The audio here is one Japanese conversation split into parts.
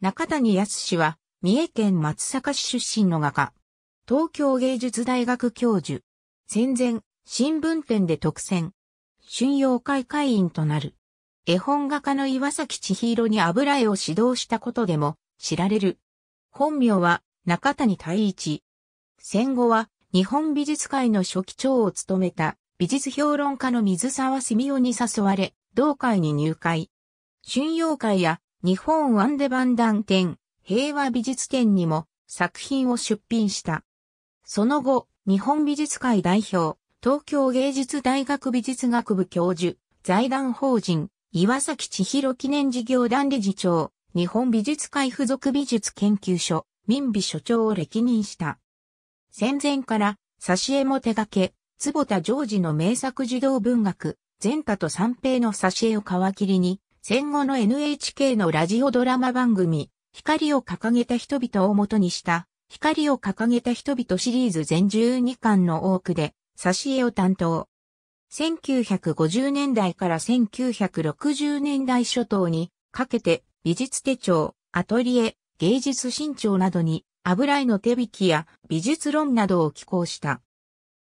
中谷康氏は、三重県松阪市出身の画家。東京芸術大学教授。戦前、新聞店で特選。春陽会会員となる。絵本画家の岩崎千尋に油絵を指導したことでも知られる。本名は中谷太一。戦後は日本美術界の初期長を務めた美術評論家の水沢澄夫に誘われ、同会に入会。春陽会や日本ワンデバンダン展、平和美術展にも作品を出品した。その後、日本美術界代表、東京芸術大学美術学部教授、財団法人、岩崎千尋記念事業団理事長、日本美術会附属美術研究所、民美所長を歴任した。戦前から、挿絵も手掛け、坪田ジョージの名作児童文学、前太と三平の挿絵を皮切りに、戦後の NHK のラジオドラマ番組、光を掲げた人々を元にした、光を掲げた人々シリーズ全12巻の多くで、挿絵を担当。1950年代から1960年代初頭にかけて美術手帳、アトリエ、芸術新潮などに油絵の手引きや美術論などを寄稿した。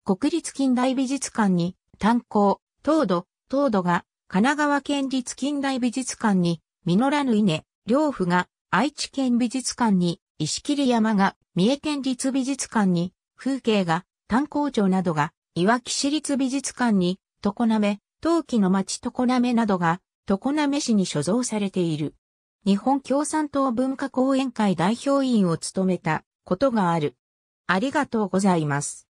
国立近代美術館に炭鉱、糖度、糖度が神奈川県立近代美術館に、実らぬ稲、両夫が、愛知県美術館に、石切山が、三重県立美術館に、風景が、炭鉱町などが、いわき市立美術館に、常滑、陶器の町常滑などが、常滑市に所蔵されている。日本共産党文化講演会代表委員を務めたことがある。ありがとうございます。